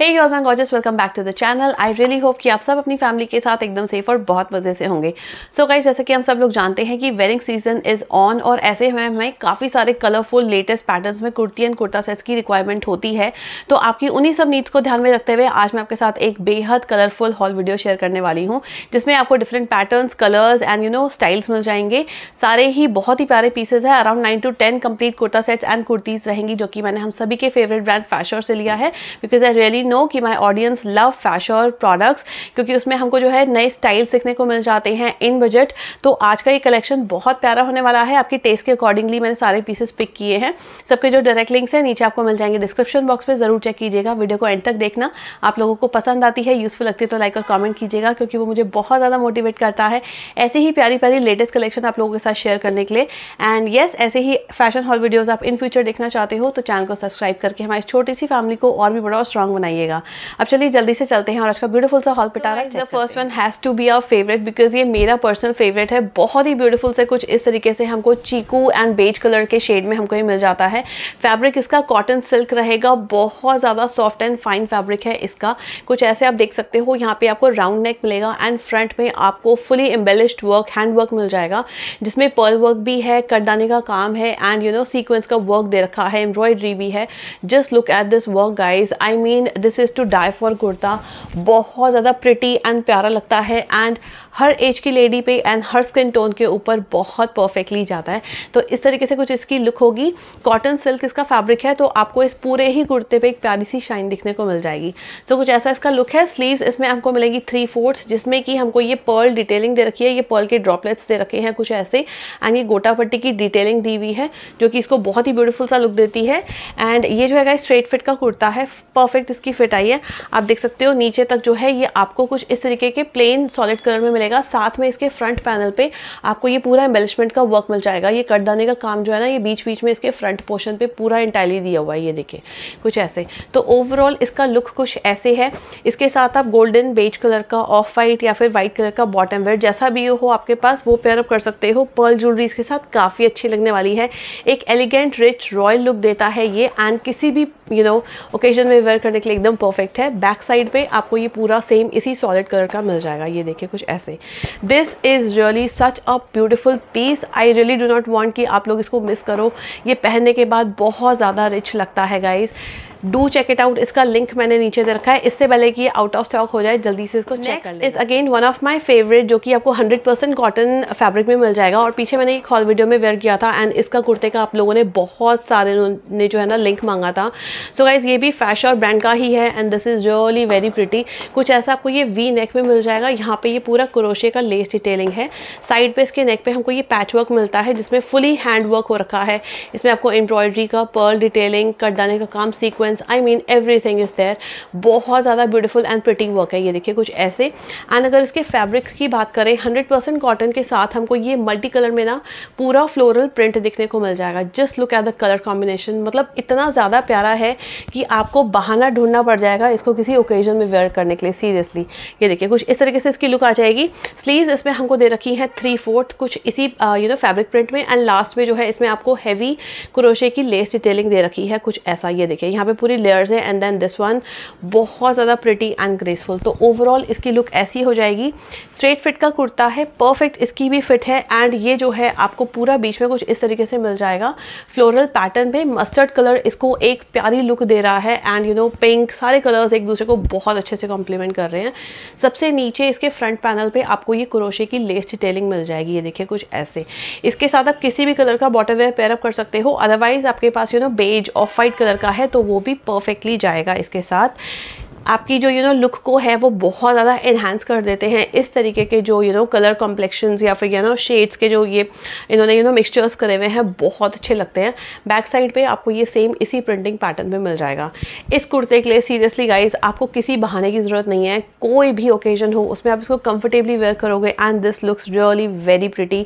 हे your मैं gorgeous welcome back to the channel I really hope कि आप सब अपनी फैमिली के साथ एकदम सेफ और बहुत मज़े से होंगे सो so गाइज जैसे कि हम सब लोग जानते हैं कि वेडिंग सीजन इज़ ऑन और ऐसे में हमें काफ़ी सारे कलरफुल लेटेस्ट पैटर्न्स में कुर्ती एंड कुर्ता सेट्स की रिक्वायरमेंट होती है तो आपकी उन्हीं सब नीड्स को ध्यान में रखते हुए आज मैं आपके साथ एक बेहद कलरफुल हॉल वीडियो शेयर करने वाली हूँ जिसमें आपको different patterns colours and you know styles मिल जाएंगे सारे ही बहुत ही प्यारे पीसेज है around nine to ten complete kurta sets and kurtis रहेंगी जो कि मैंने हम सभी के फेवरेट ब्रांड फैशर से लिया है बिकॉज आई रियली नो कि माई ऑडियंस लव फैशर प्रोडक्ट्स क्योंकि उसमें हमको जो है नए स्टाइल सीखने को मिल जाते हैं इन बजट तो आज का ये कलेक्शन बहुत प्यारा होने वाला है आपके टेस्ट के अकॉर्डिंगली मैंने सारे पीसेस पिक किए हैं सबके जो डायरेक्ट लिंक्स हैं नीचे आपको मिल जाएंगे डिस्क्रिप्शन बॉक्स में ज़रूर चेक कीजिएगा वीडियो को एंड तक देखना आप लोगों को पसंद आती है यूज़फुल लगती है तो लाइक और कॉमेंट कीजिएगा क्योंकि वो मुझे बहुत ज़्यादा मोटिवेट करता है ऐसे ही प्यारी प्यारी लेटेस्ट कलेक्शन आप लोगों के साथ शेयर करने के लिए एंड येस yes, ऐसे ही फैशन हॉल वीडियोज़ आप इन फ्यूचर देखना चाहते हो तो चैनल को सब्सक्राइब करके हमारी छोटी सी फैमिली को और भी बड़ा और स्ट्रॉन्ग बनाइए आइएगा अब चलिए जल्दी से चलते हैं और आज का ब्यूटीफुल सा हॉल पिटारा the first one has to be our favourite because ये मेरा पर्सनल फेवरेट है बहुत ही ब्यूटीफुल से कुछ इस तरीके से हमको चीकू एंड बेज कलर के शेड में हमको ये मिल जाता है फैब्रिक इसका कॉटन सिल्क रहेगा बहुत ज़्यादा सॉफ्ट एंड फाइन फैब्रिक है इसका कुछ ऐसे आप देख सकते हो यहाँ पे आपको राउंड नेक मिलेगा एंड फ्रंट में आपको fully embellished work hand work मिल जाएगा जिसमें पर्ल वर्क भी है कटदाने का काम है एंड यू नो सीक्वेंस का वर्क दे रखा है एम्ब्रॉयड्री भी है just look at this work guys I mean this this is to die for kurta बहुत ज़्यादा प्रिटी एंड प्यारा लगता है एंड हर एज की लेडी पे एंड हर स्किन टोन के ऊपर बहुत परफेक्टली जाता है तो इस तरीके से कुछ इसकी लुक होगी कॉटन सिल्क इसका फैब्रिक है तो आपको इस पूरे ही कुर्ते पे एक प्यारी सी शाइन दिखने को मिल जाएगी so, कुछ ऐसा इसका लुक है स्लीव्स इसमें हमको मिलेगी थ्री फोर्थ जिसमें कि हमको ये पर्ल डिटेलिंग दे रखी है ये पर्ल के ड्रॉपलेट्स दे रखे हैं कुछ ऐसे एंड ये गोटा पट्टी की डिटेलिंग दी हुई है जो कि इसको बहुत ही ब्यूटीफुल सा लुक देती है एंड ये जो है स्ट्रेट फिट का कुर्ता है परफेक्ट इसकी फिट आई है आप देख सकते हो नीचे तक जो है ये आपको कुछ इस तरीके के प्लेन सॉलिड कलर में मिलेगा रहेगा साथ में इसके फ्रंट पैनल पे आपको ये पूरा एम्बेलिशमेंट का वर्क मिल जाएगा ये कटदाने का काम जो है ना ये बीच बीच में इसके फ्रंट पोर्शन पे पूरा इंटाइली दिया हुआ है ये देखिए कुछ ऐसे तो ओवरऑल इसका लुक कुछ ऐसे है इसके साथ आप गोल्डन बेज कलर का ऑफ वाइट या फिर वाइट कलर का बॉटम वेयर जैसा भी हो आपके पास वो पेयरअप कर सकते हो पर्ल ज्वेलरी इसके साथ काफ़ी अच्छी लगने वाली है एक एलिगेंट रिच रॉयल लुक देता है ये एंड किसी भी यू नो ओकेजन में वेयर करने के लिए एकदम परफेक्ट है बैक साइड पर आपको ये पूरा सेम इसी सॉलिड कलर का मिल जाएगा ये देखिए कुछ ऐसे से this is really such a beautiful piece I really do not want कि आप लोग इसको मिस करो ये पहनने के बाद बहुत ज़्यादा रिच लगता है guys do check it out इसका लिंक मैंने नीचे दे रखा है इससे पहले कि आउट ऑफ स्टॉक हो जाए जल्दी से इसको चेक कर is again one of my favourite जो कि आपको हंड्रेड परसेंट कॉटन फैब्रिक में मिल जाएगा और पीछे मैंने एक हॉल वीडियो में वेयर किया था एंड इसका कुर्ते का आप लोगों ने बहुत सारे ने जो है ना लिंक मांगा था सो so गाइज ये भी फैश और ब्रांड का ही है and this is really very pretty कुछ ऐसा आपको ये वी नेक में मिल जाएगा यहाँ पे ये पूरा क्रोशे का लेस डिटेलिंग है साइड पे इसके नेक पे हमको ये पैच वर्क मिलता है जिसमें फुली हैंड वर्क हो रखा है इसमें आपको एम्ब्रॉयडरी का पर्ल डिटेलिंग डालने का काम sequence sequence I mean everything is there बहुत ज़्यादा ब्यूटीफुल एंड प्रिटी वर्क है ये देखिए कुछ ऐसे एंड अगर इसके फैब्रिक की बात करें हंड्रेड परसेंट कॉटन के साथ हमको ये मल्टी कलर में ना पूरा फ्लोरल प्रिंट दिखने को मिल जाएगा just look at the colour combination मतलब इतना ज़्यादा प्यारा है कि आपको बहाना ढूंढना पड़ जाएगा इसको किसी ओकेजन में वेयर करने के लिए सीरियसली ये देखिए कुछ इस तरीके से इसकी लुक आ जाएगी स्लीव्स इसमें हमको दे रखी हैं थ्री फोर्थ कुछ इसी यू नो फैब्रिक प्रिंट में एंड लास्ट में जो है इसमें आपको हैवी क्रोशे की लेस डिटेलिंग दे रखी है कुछ ऐसा ये देखिए यहाँ पे पूरी लेयर्स है एंड देन दिस वन बहुत ज़्यादा प्रिटी एंड ग्रेसफुल तो ओवरऑल इसकी लुक ऐसी हो जाएगी स्ट्रेट फिट का कुर्ता है परफेक्ट इसकी भी फिट है एंड ये जो है आपको पूरा बीच में कुछ इस तरीके से मिल जाएगा फ्लोरल पैटर्न पर मस्टर्ड कलर इसको एक प्यारी लुक दे रहा है एंड यू नो पिंक सारे कलर्स एक दूसरे को बहुत अच्छे से कॉम्प्लीमेंट कर रहे हैं सबसे नीचे इसके फ्रंट पैनल पर आपको ये क्रोशे की लेस डिटेलिंग मिल जाएगी ये देखिए कुछ ऐसे इसके साथ आप किसी भी कलर का बॉटम वेयर पेयरअप कर सकते हो अदरवाइज आपके पास you know beige off white colour का है तो वो भी परफेक्टली जाएगा इसके साथ आपकी जो यू नो लुक को है वो बहुत ज़्यादा इन्हांस कर देते हैं इस तरीके के जो यू नो कलर कॉम्प्लेक्शन या फिर यू नो शेड्स के जो ये इन्होंने यू नो मिक्सचर्स करे हुए हैं बहुत अच्छे लगते हैं बैक साइड पे आपको ये सेम इसी प्रिंटिंग पैटर्न में मिल जाएगा इस कुर्ते के लिए सीरियसली गाइज आपको किसी बहाने की ज़रूरत नहीं है कोई भी ओकेजन हो उसमें आप इसको कंफर्टेबली वेयर करोगे and this looks really very pretty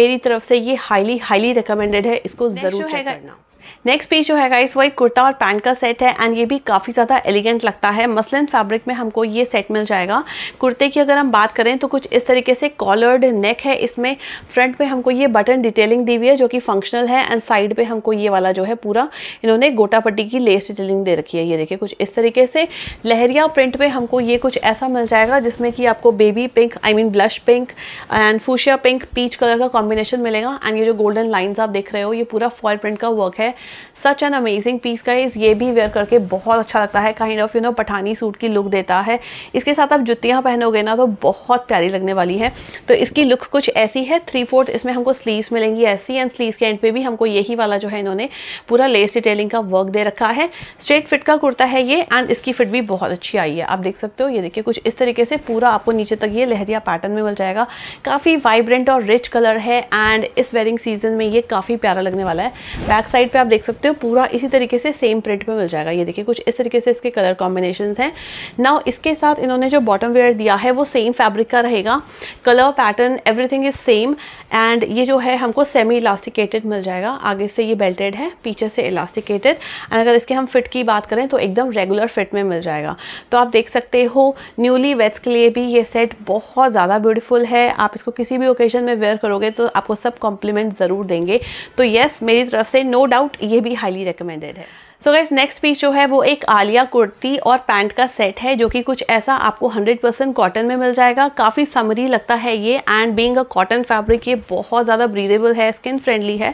मेरी तरफ से ये हाईली हाईली रिकमेंडेड है इसको ज़रूर है करना नेक्स्ट पीस जो है गाइस वो एक कुर्ता और पैंट का सेट है एंड ये भी काफ़ी ज़्यादा एलिगेंट लगता है मसलन फैब्रिक में हमको ये सेट मिल जाएगा कुर्ते की अगर हम बात करें तो कुछ इस तरीके से कॉलर्ड नेक है इसमें फ्रंट पे हमको ये बटन डिटेलिंग दी हुई है जो कि फंक्शनल है एंड साइड पे हमको ये वाला जो है पूरा इन्होंने गोटा पट्टी की लेस डिटेलिंग दे रखी है ये देखिए कुछ इस तरीके से लहरिया प्रिंट पर हमको ये कुछ ऐसा मिल जाएगा जिसमें कि आपको baby pink I mean blush pink and fuchsia pink peach colour का कॉम्बिनेशन मिलेगा एंड ये जो गोल्डन लाइन्स आप देख रहे हो ये पूरा फॉल प्रिंट का वर्क है सच एन अमेजिंग पीस इस ये भी वेयर करके बहुत अच्छा लगता है kind of you know Pathani suit की लुक देता है इसके साथ आप जुतियाँ पहनोगे ना तो बहुत प्यारी लगने वाली है तो इसकी लुक कुछ ऐसी है थ्री फोर्थ इसमें हमको स्लीव्स मिलेंगी ऐसी एंड स्लीव्स के एंड पे भी हमको यही वाला जो है इन्होंने पूरा लेस डिटेलिंग का वर्क दे रखा है स्ट्रेट फिट का कुर्ता है ये एंड इसकी फिट भी बहुत अच्छी आई है आप देख सकते हो ये देखिए कुछ इस तरीके से पूरा आपको नीचे तक ये लहरिया पैटर्न में मिल जाएगा काफ़ी वाइब्रेंट और रिच कलर है एंड इस वेडिंग सीजन में ये काफ़ी प्यारा लगने वाला है बैक साइड पर आप देख देख सकते हो पूरा इसी तरीके से सेम प्रिंट में मिल जाएगा ये देखिए कुछ इस तरीके से इसके कलर कॉम्बिनेशन हैं नाउ इसके साथ इन्होंने जो बॉटम वेयर दिया है वो सेम फैब्रिक का रहेगा colour pattern everything is same and ये जो है हमको सेमी इलास्टिकेटेड मिल जाएगा आगे से ये बेल्टेड है पीछे से इलास्टिकेटेड एंड अगर इसके हम फिट की बात करें तो एकदम रेगुलर फिट में मिल जाएगा तो आप देख सकते हो न्यूली वेट्स के लिए भी ये सेट बहुत ज़्यादा ब्यूटीफुल है आप इसको किसी भी ओकेजन में वेयर करोगे तो आपको सब कॉम्प्लीमेंट ज़रूर देंगे तो येस मेरी तरफ से नो डाउट ये भी हाईली रिकमेंडेड है सो गैस नेक्स्ट पीस जो है वो एक आलिया कुर्ती और पैंट का सेट है जो कि कुछ ऐसा आपको 100% कॉटन में मिल जाएगा काफ़ी समरी लगता है ये and being a cotton fabric ये बहुत ज़्यादा ब्रीदेबल है स्किन फ्रेंडली है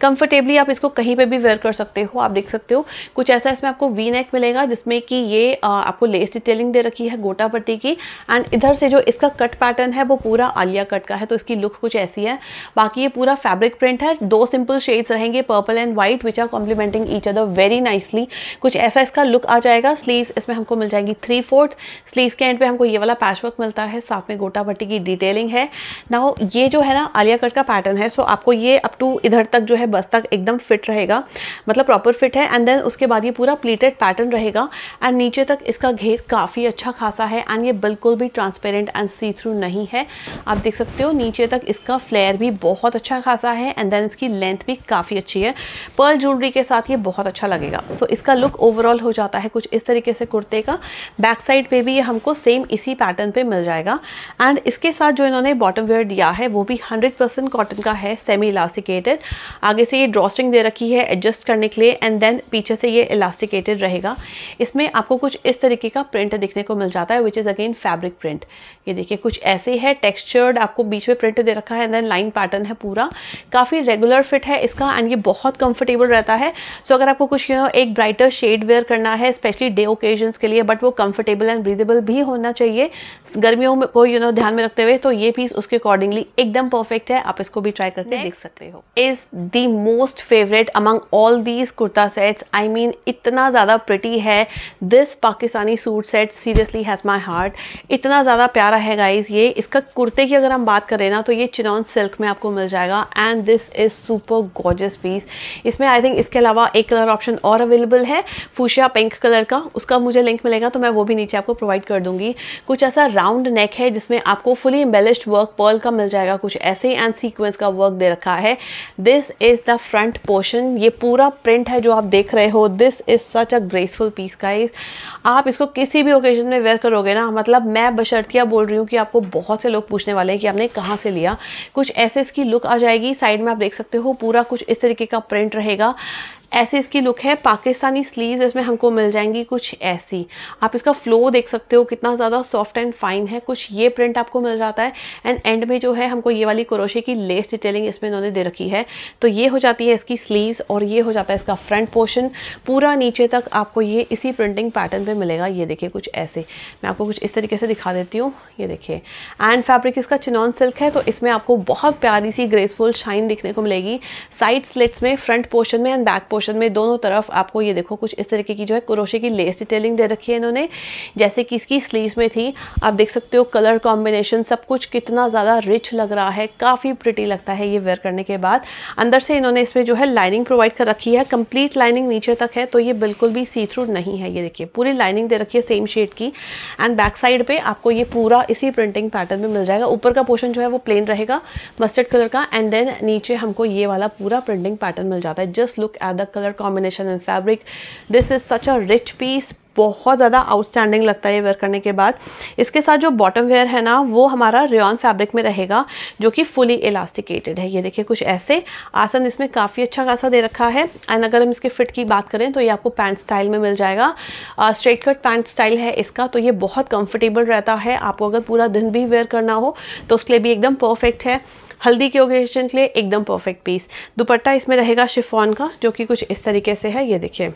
कंफर्टेबली आप इसको कहीं पे भी वेयर कर सकते हो आप देख सकते हो कुछ ऐसा इसमें आपको वी नेक मिलेगा जिसमें कि ये आपको लेस डिटेलिंग दे रखी है गोटा पट्टी की एंड इधर से जो इसका कट पैटर्न है वो पूरा आलिया कट का है तो इसकी लुक कुछ ऐसी है बाकी ये पूरा फैब्रिक प्रिंट है दो सिंपल शेड्स रहेंगे purple and white which are complementing each other very nicely कुछ ऐसा इसका लुक आ जाएगा स्लीव्स इसमें हमको मिल जाएगी थ्री फोर्थ स्लीव्स के एंड पे हमको ये वाला पैचवर्क मिलता है साथ में गोटा भट्टी की डिटेलिंग है ना ये जो है ना आलिया कट का पैटर्न है सो आपको ये अप टू इधर तक जो है बस तक एकदम फिट रहेगा मतलब प्रॉपर फिट है एंड देन उसके बाद ये पूरा प्लीटेड पैटर्न रहेगा एंड नीचे तक इसका घेर काफ़ी अच्छा खासा है एंड ये बिल्कुल भी ट्रांसपेरेंट एंड सी थ्रू नहीं है आप देख सकते हो नीचे तक इसका फ्लेयर भी बहुत अच्छा खासा है एंड देन इसकी लेंथ भी काफ़ी अच्छी है पर्ल ज्वेलरी के साथ ये बहुत अच्छा लगेगा जाएगा सो so, इसका लुक ओवरऑल हो जाता है कुछ इस तरीके से कुर्ते का बैक साइड पे भी ये हमको सेम इसी पैटर्न पे मिल जाएगा एंड इसके साथ जो इन्होंने बॉटम वेयर दिया है वो भी 100% परसेंट कॉटन का है सेमी इलास्टिकेटेड आगे से ये ड्रॉस्टिंग दे रखी है एडजस्ट करने के लिए एंड देन पीछे से ये इलास्टिकेटेड रहेगा इसमें आपको कुछ इस तरीके का प्रिंट दिखने को मिल जाता है which is again fabric print ये देखिए कुछ ऐसे है टेक्स्चर्ड आपको बीच में प्रिंट दे रखा है एंड देन लाइन पैटर्न है पूरा काफ़ी रेगुलर फिट है इसका एंड ये बहुत कंफर्टेबल रहता है सो so, अगर आपको कुछ यू नो एक ब्राइटर शेड वेयर करना है स्पेशली डे ओकेजन्स के लिए बट वो कंफर्टेबल एंड ब्रीदेबल भी होना चाहिए गर्मियों में को यू you नो know, ध्यान में रखते हुए तो ये पीस उसके अकॉर्डिंगली एकदम परफेक्ट है आप इसको भी ट्राई करके Next. देख सकते हो is the most favourite among all these kurta sets I mean इतना ज़्यादा प्रिटी है this Pakistani suit set seriously has my heart इतना ज़्यादा प्यारा है गाइज ये इसका कुर्ते की अगर हम बात करें ना तो ये चिनौन सिल्क में आपको मिल जाएगा and this is super gorgeous piece इसमें आई थिंक इसके अलावा एक कलर ऑप्शन और और अवेलेबल है फूशिया पिंक कलर का उसका मुझे लिंक मिलेगा तो मैं वो भी नीचे आपको प्रोवाइड कर दूंगी कुछ ऐसा राउंड नेक है जिसमें आपको फुली एम्बेलिश्ड वर्क पर्ल का मिल जाएगा कुछ ऐसे ही एंड सीक्वेंस का वर्क दे रखा है this is the front portion ये पूरा प्रिंट है जो आप देख रहे हो this is such a graceful piece का आप इसको किसी भी ओकेजन में वेयर करोगे ना मतलब मैं बशर्तिया बोल रही हूँ कि आपको बहुत से लोग पूछने वाले हैं कि आपने कहाँ से लिया कुछ ऐसे इसकी लुक आ जाएगी साइड में आप देख सकते हो पूरा कुछ इस तरीके का प्रिंट रहेगा ऐसे इसकी लुक है पाकिस्तानी स्लीव्स इसमें हमको मिल जाएंगी कुछ ऐसी आप इसका फ्लो देख सकते हो कितना ज़्यादा सॉफ्ट एंड फाइन है कुछ ये प्रिंट आपको मिल जाता है एंड एंड में जो है हमको ये वाली क्रोशे की लेस डिटेलिंग इसमें इन्होंने दे रखी है तो ये हो जाती है इसकी स्लीव्स और ये हो जाता है इसका फ्रंट पोर्शन पूरा नीचे तक आपको ये इसी प्रिंटिंग पैटर्न पर मिलेगा ये देखिए कुछ ऐसे मैं आपको कुछ इस तरीके से दिखा देती हूँ ये देखिए एंड फैब्रिक इसका चिनॉन सिल्क है तो इसमें आपको बहुत प्यारी सी ग्रेसफुल शाइन दिखने को मिलेगी साइड स्लिट्स में फ्रंट पोर्शन में एंड बैक पोर्शन पोर्शन में दोनों तरफ आपको ये देखो कुछ इस तरीके की जो है क्रोशे की लेस डिटेलिंग दे रखी है इन्होंने जैसे कि इसकी स्लीव में थी आप देख सकते हो कलर कॉम्बिनेशन सब कुछ कितना ज़्यादा रिच लग रहा है काफ़ी प्रिटी लगता है ये वेयर करने के बाद अंदर से इन्होंने इसमें जो है लाइनिंग प्रोवाइड कर रखी है कंप्लीट लाइनिंग नीचे तक है तो ये बिल्कुल भी सी थ्रू नहीं है ये देखिए पूरी लाइनिंग दे रखी है सेम शेड की एंड बैक साइड पे आपको ये पूरा इसी प्रिंटिंग पैटर्न में मिल जाएगा ऊपर का पोर्शन जो है वो प्लेन रहेगा मस्टर्ड कलर का एंड देन नीचे हमको ये वाला पूरा प्रिंटिंग पैटर्न मिल जाता है just look at the color combination and fabric this is such a rich piece बहुत ज़्यादा आउटस्टैंडिंग लगता है ये वेयर करने के बाद इसके साथ जो बॉटम वेयर है ना वो हमारा रेन फैब्रिक में रहेगा जो कि फुली इलास्टिकेटेड है ये देखिए कुछ ऐसे आसन इसमें काफ़ी अच्छा खासा दे रखा है एंड अगर हम इसके फिट की बात करें तो ये आपको पैंट स्टाइल में मिल जाएगा स्ट्रेट कट पैंट स्टाइल है इसका तो ये बहुत कम्फर्टेबल रहता है आपको अगर पूरा दिन भी वेयर करना हो तो उसके लिए भी एकदम परफेक्ट है हल्दी के ओकेजन के लिए एकदम परफेक्ट पीस दुपट्टा इसमें रहेगा शिफॉन का जो कि कुछ इस तरीके से है ये देखिए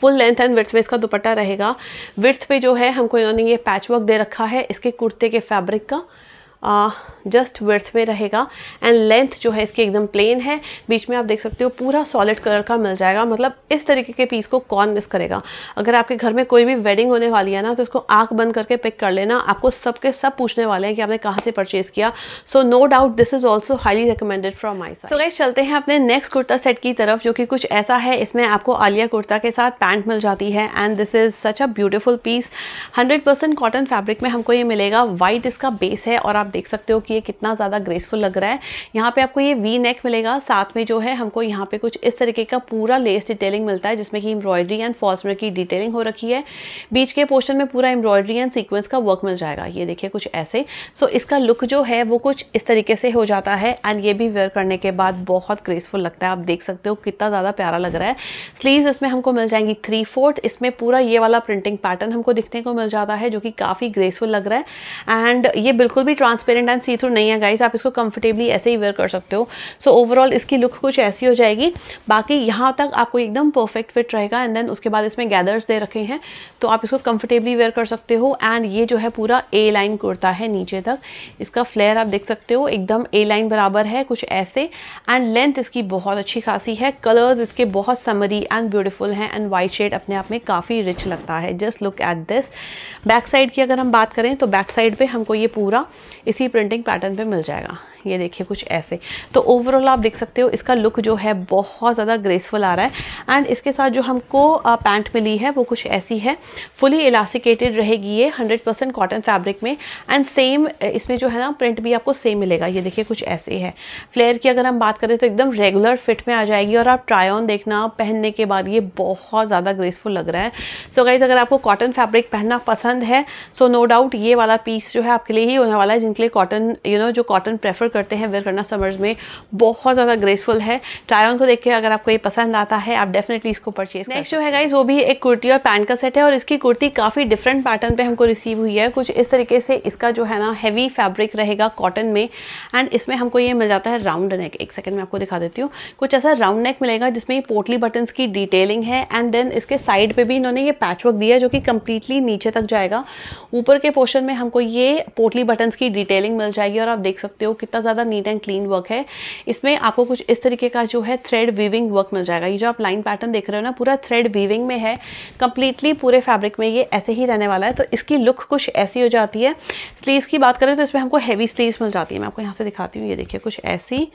फुल लेंथ एंड विर्थ में इसका दुपट्टा रहेगा विर्थ पे जो है हमको इन्होंने ये पैच वर्क दे रखा है इसके कुर्ते के फैब्रिक का जस्ट वर्थ में रहेगा एंड लेंथ जो है इसकी एकदम प्लेन है बीच में आप देख सकते हो पूरा सॉलिड कलर का मिल जाएगा मतलब इस तरीके के पीस को कौन मिस करेगा अगर आपके घर में कोई भी वेडिंग होने वाली है ना तो इसको आँख बंद करके पिक कर लेना आपको सबके सब पूछने वाले हैं कि आपने कहाँ से परचेज़ किया so no doubt this is also highly recommended from my so guys चलते हैं अपने नेक्स्ट कुर्ता सेट की तरफ जो कि कुछ ऐसा है इसमें आपको आलिया कुर्ता के साथ पैंट मिल जाती है and this is such a beautiful piece hundred cotton fabric में हमको ये मिलेगा वाइट इसका बेस है और आप देख सकते हो कि ये कितना ज़्यादा ग्रेसफुल लग रहा है यहाँ पे आपको ये वी नेक मिलेगा साथ में जो है हमको यहाँ पे कुछ इस तरीके का पूरा लेस डिटेलिंग मिलता है जिसमें कि एम्ब्रॉयडरी एंड फॉल्समेर की डिटेलिंग हो रखी है बीच के पोर्शन में पूरा एम्ब्रॉयडरी एंड सीक्वेंस का वर्क मिल जाएगा ये देखिए कुछ ऐसे सो so, इसका लुक जो है वो कुछ इस तरीके से हो जाता है एंड ये भी वेयर करने के बाद बहुत ग्रेसफुल लगता है आप देख सकते हो कितना ज़्यादा प्यारा लग रहा है स्लीव इसमें हमको मिल जाएंगी थ्री फोर्थ इसमें पूरा ये वाला प्रिंटिंग पैटर्न हमको दिखने को मिल जाता है जो कि काफ़ी ग्रेसफुल लग रहा है एंड ये बिल्कुल भी trans transparent and see through नहीं है गाइस आप इसको कंफर्टेबली ऐसे ही वेयर कर सकते हो सो so, ओवरऑल इसकी लुक कुछ ऐसी हो जाएगी बाकी यहाँ तक आपको एकदम परफेक्ट फिट रहेगा एंड देन उसके बाद इसमें गैदर्स दे रखे हैं तो आप इसको कंफर्टेबली वेयर कर सकते हो एंड ये जो है पूरा ए लाइन कुर्ता है नीचे तक इसका फ्लेयर आप देख सकते हो एकदम ए लाइन बराबर है कुछ ऐसे एंड लेंथ इसकी बहुत अच्छी खासी है कलर्स इसके बहुत समरी एंड ब्यूटिफुल हैं एंड वाइट शेड अपने आप में काफ़ी रिच लगता है just look at this back side की अगर हम बात करें तो बैक साइड पे हमको ये पूरा इसी प्रिंटिंग पैटर्न पे मिल जाएगा ये देखिए कुछ ऐसे तो ओवरऑल आप देख सकते हो इसका लुक जो है बहुत ज़्यादा ग्रेसफुल आ रहा है एंड इसके साथ जो हमको पैंट मिली है वो कुछ ऐसी है फुली इलास्टिकेटेड रहेगी ये हंड्रेड परसेंट कॉटन फैब्रिक में एंड सेम इसमें जो है ना प्रिंट भी आपको सेम मिलेगा ये देखिए कुछ ऐसे है फ्लेयर की अगर हम बात करें तो एकदम रेगुलर फिट में आ जाएगी और आप ट्राई ऑन देखना पहनने के बाद ये बहुत ज़्यादा ग्रेसफुल लग रहा है सो so गाइज़ अगर आपको कॉटन फैब्रिक पहनना पसंद है सो नो डाउट ये वाला पीस जो है आपके लिए ही होने वाला है जिनके के लिए कॉटन यू नो जो कॉटन प्रेफर करते हैं वेयर करना समर्स में बहुत ज़्यादा ग्रेसफुल है ट्रायन को देख के अगर आपको ये पसंद आता है आप डेफिनेटली इसको परचेज नेक्स्ट जो है गाइज वो भी एक कुर्ती और पैंट का सेट है और इसकी कुर्ती काफ़ी डिफरेंट पैटर्न पर हमको रिसीव हुई है कुछ इस तरीके से इसका जो है ना हैवी फैब्रिक रहेगा कॉटन में एंड इसमें हमको ये मिल जाता है राउंड नेक एक सेकेंड में आपको दिखा देती हूँ कुछ ऐसा राउंड नेक मिलेगा जिसमें पोटली बटन की डिटेलिंग है एंड देन इसके साइड पर भी इन्होंने ये पैचवर्क दिया है जो कि कम्प्लीटली नीचे तक जाएगा ऊपर के पोर्शन में हमको ये पोटली बटन्स की डिटेलिंग मिल जाएगी और आप देख सकते हो कितना ज़्यादा नीट एंड क्लीन वर्क है इसमें आपको कुछ इस तरीके का जो है थ्रेड वीविंग वर्क मिल जाएगा ये जो आप लाइन पैटर्न देख रहे हो ना पूरा थ्रेड वीविंग में है कंप्लीटली पूरे फैब्रिक में ये ऐसे ही रहने वाला है तो इसकी लुक कुछ ऐसी हो जाती है स्लीव्स की बात करें तो इसमें हमको हैवी स्लीव्स मिल जाती है मैं आपको यहाँ से दिखाती हूँ ये देखिए कुछ ऐसी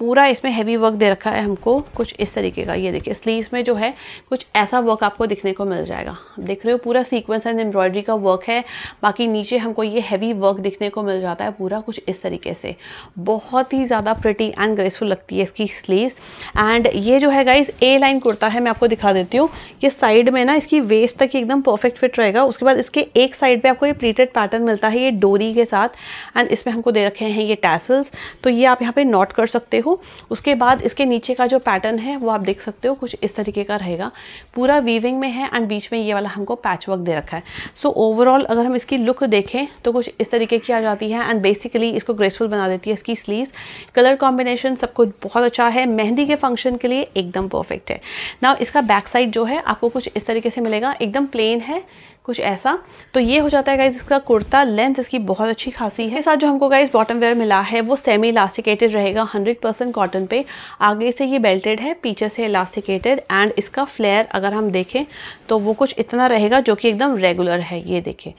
पूरा इसमें हैवी वर्क दे रखा है हमको कुछ इस तरीके का ये देखिए स्लीव्स में जो है कुछ ऐसा वर्क आपको दिखने को मिल जाएगा आप देख रहे हो पूरा सीक्वेंस एंड एम्ब्रॉयडरी का वर्क है बाकी नीचे हमको ये हैवी वर्क दिखने को मिल जाता है पूरा कुछ इस तरीके से बहुत ही ज़्यादा प्रिटी एंड ग्रेसफुल लगती है इसकी स्लीवस एंड ये जो है गाइज ए लाइन कुर्ता है मैं आपको दिखा देती हूँ ये साइड में ना इसकी वेस्ट तक एकदम परफेक्ट फिट रहेगा उसके बाद इसके एक साइड पर आपको ये प्लीटेड पैटर्न मिलता है ये डोरी के साथ एंड इसमें हमको दे रखे हैं ये टैसल्स तो ये आप यहाँ पर नोट कर सकते हो हो उसके बाद इसके नीचे का जो पैटर्न है वो आप देख सकते हो कुछ इस तरीके का रहेगा पूरा वीविंग में है एंड बीच में ये वाला हमको पैच वर्क दे रखा है सो so, ओवरऑल अगर हम इसकी लुक देखें तो कुछ इस तरीके की आ जाती है एंड बेसिकली इसको ग्रेसफुल बना देती है इसकी स्लीव्स कलर कॉम्बिनेशन सब कुछ बहुत अच्छा है मेहंदी के फंक्शन के लिए एकदम परफेक्ट है ना इसका बैक साइड जो है आपको कुछ इस तरीके से मिलेगा एकदम प्लेन है कुछ ऐसा तो ये हो जाता है गाइज इसका कुर्ता लेंथ इसकी बहुत अच्छी खासी है इसके साथ जो हमको गाइज बॉटम वेयर मिला है वो सेमी इलास्टिकेटेड रहेगा 100% कॉटन पे आगे से ये बेल्टेड है पीछे से इलास्टिकेटेड एंड इसका फ्लेयर अगर हम देखें तो वो कुछ इतना रहेगा जो कि एकदम रेगुलर है ये देखें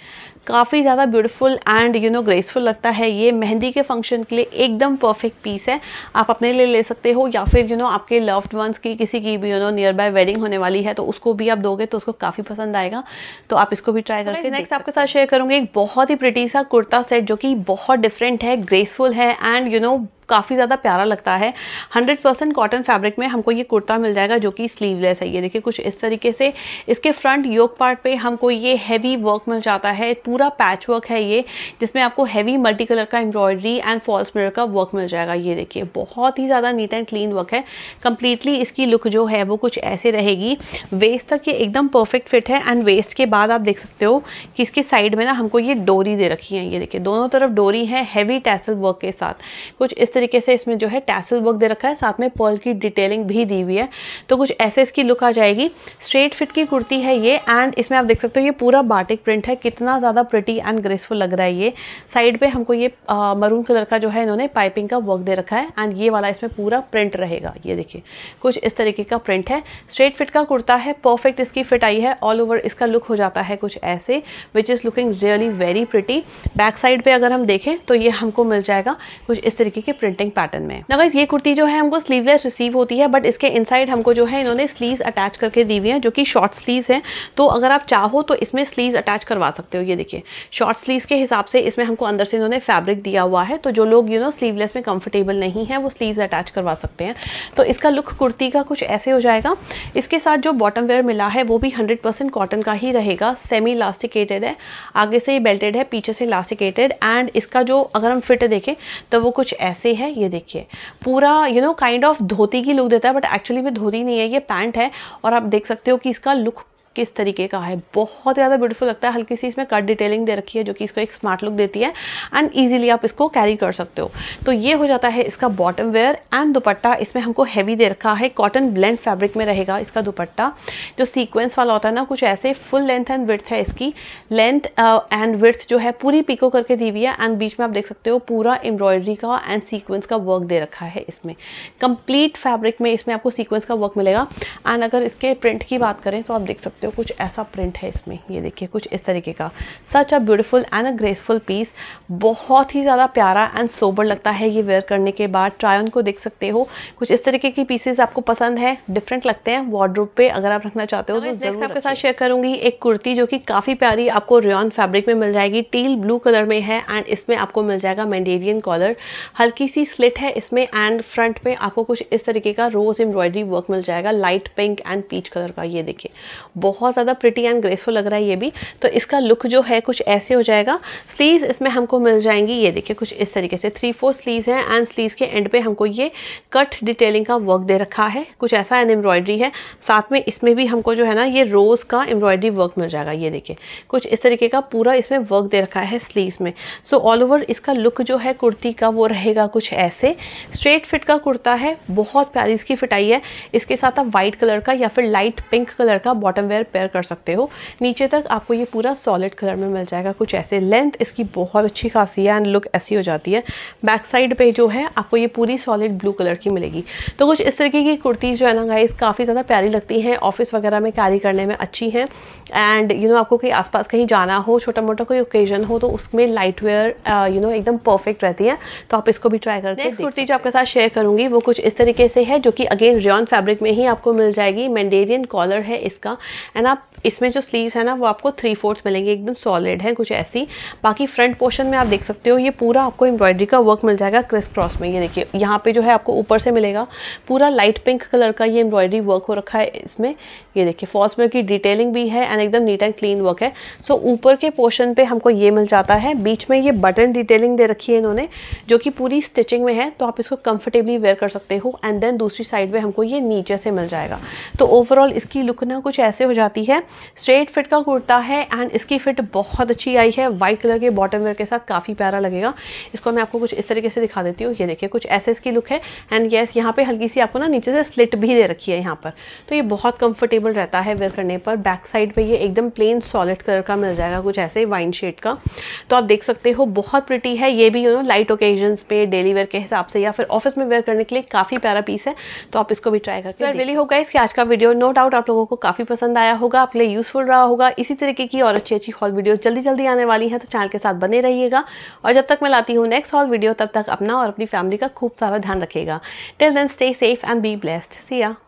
काफ़ी ज़्यादा beautiful and you know graceful लगता है ये मेहंदी के फंक्शन के लिए एकदम परफेक्ट पीस है आप अपने लिए ले सकते हो या फिर यू you नो know, आपके लव्ड वंस की किसी की भी you know nearby wedding होने वाली है तो उसको भी आप दोगे तो उसको काफ़ी पसंद आएगा तो आप इसको भी ट्राई करके नेक्स्ट आपके साथ शेयर करूँगी एक बहुत ही प्रिटी सा कुर्ता सेट जो कि बहुत डिफरेंट है ग्रेसफुल है एंड यू नो काफ़ी ज़्यादा प्यारा लगता है 100% परसेंट कॉटन फैब्रिक में हमको ये कुर्ता मिल जाएगा जो कि स्लीवलेस है ये देखिए कुछ इस तरीके से इसके फ्रंट योग पार्ट पे हमको ये हैवी वर्क मिल जाता है पूरा पैच वर्क है ये जिसमें आपको हैवी मल्टी कलर का एम्ब्रॉयडरी एंड फॉल्स मिरर का वर्क मिल जाएगा ये देखिए बहुत ही ज़्यादा नीट एंड क्लीन वर्क है कम्प्लीटली इसकी लुक जो है वो कुछ ऐसे रहेगी वेस्ट तक ये एकदम परफेक्ट फिट है एंड वेस्ट के बाद आप देख सकते हो कि इसके साइड में ना हमको ये डोरी दे रखी है ये देखिए दोनों तरफ डोरी है हैवी टैसल वर्क के साथ कुछ इस तरीके से इसमें जो है टैसल वर्क दे रखा है साथ में पर्ल की डिटेलिंग भी दी हुई है तो कुछ ऐसे इसकी लुक आ जाएगी स्ट्रेट फिट की कुर्ती है ये एंड इसमें आप देख सकते हो ये पूरा बाटिक प्रिंट है कितना ज़्यादा ज़्यादा प्रटी एंड ग्रेसफुल लग रहा है ये साइड पे हमको ये मरून कलर का जो है इन्होंने पाइपिंग का वर्क दे रखा है एंड ये वाला इसमें पूरा प्रिंट रहेगा ये देखिए कुछ इस तरीके का प्रिंट है स्ट्रेट फिट का कुर्ता है परफेक्ट इसकी फिट आई है ऑल ओवर इसका लुक हो जाता है कुछ ऐसे which is looking really very pretty back side पर अगर हम देखें तो ये हमको मिल जाएगा कुछ इस तरीके के प्रिंटिंग पैटर्न में नगज ये कुर्ती जो है हमको स्लीवलेस रिसीव होती है बट इसके इन हमको जो है इन्होंने स्लीव अटैच करके दी हुई है जो कि शॉर्ट स्लीव हैं तो अगर आप चाहो तो इसमें स्लीव अटैच करवा सकते हो ये देखिए देखिए शॉर्ट स्लीव्स के हिसाब से इसमें हमको अंदर से इन्होंने फैब्रिक दिया हुआ है तो जो लोग यू नो स्लीवलेस में कंफर्टेबल नहीं है वो स्लीव्स अटैच करवा सकते हैं तो इसका लुक कुर्ती का कुछ ऐसे हो जाएगा इसके साथ जो बॉटम वेयर मिला है वो भी हंड्रेड कॉटन का ही रहेगा सेमी इलास्टिकेटेड है आगे से बेल्टेड है पीछे से इलास्टिकेटेड एंड इसका जो अगर हम फिट देखें तो वो कुछ ऐसे है ये देखिए पूरा you know kind of dhoti की लुक देता है बट एक्चुअली में धोती नहीं है ये पैंट है और आप देख सकते हो कि इसका लुक किस तरीके का है बहुत ज़्यादा ब्यूटीफुल लगता है हल्की सी इसमें कट डिटेलिंग दे रखी है जो कि इसको एक स्मार्ट लुक देती है एंड ईजिली आप इसको कैरी कर सकते हो तो ये हो जाता है इसका बॉटम वेयर एंड दुपट्टा इसमें हमको हैवी दे रखा है कॉटन ब्लेंड फैब्रिक में रहेगा इसका दुपट्टा जो सीक्वेंस वाला होता है ना कुछ ऐसे फुल लेंथ एंड विर्थ है इसकी लेंथ एंड विर्थ जो है पूरी पिको करके दी हुई है एंड बीच में आप देख सकते हो पूरा एम्ब्रॉयडरी का एंड सीक्वेंस का वर्क दे रखा है इसमें कंप्लीट फैब्रिक में इसमें आपको सीक्वेंस का वर्क मिलेगा एंड अगर इसके प्रिंट की बात करें तो आप देख सकते सकते हो कुछ ऐसा प्रिंट है इसमें ये देखिए कुछ इस तरीके का such a beautiful and a graceful piece बहुत ही ज़्यादा प्यारा एंड सोबर लगता है ये वेयर करने के बाद ट्राई ऑन को देख सकते हो कुछ इस तरीके की पीसेज आपको पसंद है डिफरेंट लगते हैं वार्ड्रोब पे अगर आप रखना चाहते हो तो नेक्स्ट आपके साथ शेयर करूंगी एक कुर्ती जो कि काफ़ी प्यारी आपको रेन फैब्रिक में मिल जाएगी टील ब्लू कलर में है एंड इसमें आपको मिल जाएगा मैंडेरियन कॉलर हल्की सी स्लिट है इसमें एंड फ्रंट में आपको कुछ इस तरीके का रोज़ एम्ब्रॉयडरी वर्क मिल जाएगा light pink and peach colour का ये देखिए बहुत ज़्यादा प्रिटी एंड ग्रेसफुल लग रहा है ये भी तो इसका लुक जो है कुछ ऐसे हो जाएगा स्लीव्स इसमें हमको मिल जाएंगी ये देखिए कुछ इस तरीके से थ्री फोर स्लीव्स हैं एंड स्लीव्स के एंड पे हमको ये कट डिटेलिंग का वर्क दे रखा है कुछ ऐसा एन एम्ब्रॉयडरी है साथ में इसमें भी हमको जो है ना ये रोज़ का एम्ब्रॉयडरी वर्क मिल जाएगा ये देखिए कुछ इस तरीके का पूरा इसमें वर्क दे रखा है स्लीव्स में सो ऑल ओवर इसका लुक जो है कुर्ती का वो रहेगा कुछ ऐसे स्ट्रेट फिट का कुर्ता है बहुत प्यारी इसकी फिटाई है इसके साथ आप वाइट कलर का या फिर लाइट पिंक कलर का बॉटम वेयर कलर पेयर कर सकते हो नीचे तक आपको ये पूरा सॉलिड कलर में मिल जाएगा कुछ ऐसे लेंथ इसकी बहुत अच्छी खासी है एंड लुक ऐसी हो जाती है बैक साइड पे जो है आपको ये पूरी सॉलिड ब्लू कलर की मिलेगी तो कुछ इस तरीके की कुर्तीज़ जो है ना गाइस काफ़ी ज़्यादा प्यारी लगती हैं ऑफिस वगैरह में कैरी करने में अच्छी हैं एंड यू नो आपको कहीं आसपास कहीं जाना हो छोटा मोटा कोई ओकेजन हो तो उसमें लाइट वेयर यू नो एकदम परफेक्ट रहती है तो आप इसको भी ट्राई करके नेक्स्ट कुर्ती जो आपके साथ शेयर करूँगी वो कुछ इस तरीके से है जो कि अगेन रियॉन फैब्रिक में ही आपको मिल जाएगी मैंडेरियन कॉलर है इसका एंड आप इसमें जो स्लीव्स है ना वो आपको थ्री फोर्थ मिलेंगे एकदम सॉलिड है कुछ ऐसी बाकी फ्रंट पोर्शन में आप देख सकते हो ये पूरा आपको एम्ब्रॉयडरी का वर्क मिल जाएगा क्रिस क्रॉस में ये देखिए यहाँ पे जो है आपको ऊपर से मिलेगा पूरा लाइट पिंक कलर का ये एम्ब्रॉयडरी वर्क हो रखा है इसमें ये देखिए फॉल्स में की डिटेलिंग भी है एंड एकदम नीट एंड क्लीन वर्क है सो so, ऊपर के पोर्शन पर हमको ये मिल जाता है बीच में ये बटन डिटेलिंग दे रखी है इन्होंने जो कि पूरी स्टिचिंग में है तो आप इसको कंफर्टेबली वेयर कर सकते हो एंड देन दूसरी साइड में हमको ये नीचे से मिल जाएगा तो ओवरऑल इसकी लुक ना कुछ ऐसे हो जाती है स्ट्रेट फिट का कुर्ता है एंड इसकी फिट बहुत अच्छी आई है वाइट कलर के बॉटम वेयर के साथ काफ़ी प्यारा लगेगा इसको मैं आपको कुछ इस तरीके से दिखा देती हूँ ये देखिए कुछ ऐसे इसकी लुक है एंड येस यहाँ पर हल्की सी आपको ना नीचे से स्लिट भी दे रखी है यहाँ पर तो ये बहुत कम्फर्टेबल रहता है वेयर करने पर बैक साइड पर ये एकदम प्लेन सॉलिड कलर का मिल जाएगा कुछ ऐसे वाइन शेड का तो आप देख सकते हो बहुत प्रिटी है ये भी यू नो लाइट ओकेजन्स पे डेली वेयर के हिसाब से या फिर ऑफिस में वेयर करने के लिए काफ़ी प्यारा पीस है तो आप इसको भी ट्राई करके रियली होगा इसके आज का वीडियो नो डाउट आप लोगों को काफ़ी पसंद आया आया होगा आपके लिए यूज़फुल रहा होगा इसी तरीके की और अच्छी अच्छी हॉल वीडियो जल्दी जल्दी आने वाली हैं तो चैनल के साथ बने रहिएगा और जब तक मैं लाती हूँ नेक्स्ट हॉल वीडियो तब तक अपना और अपनी फैमिली का खूब सारा ध्यान रखेगा till then stay safe and be blessed Siya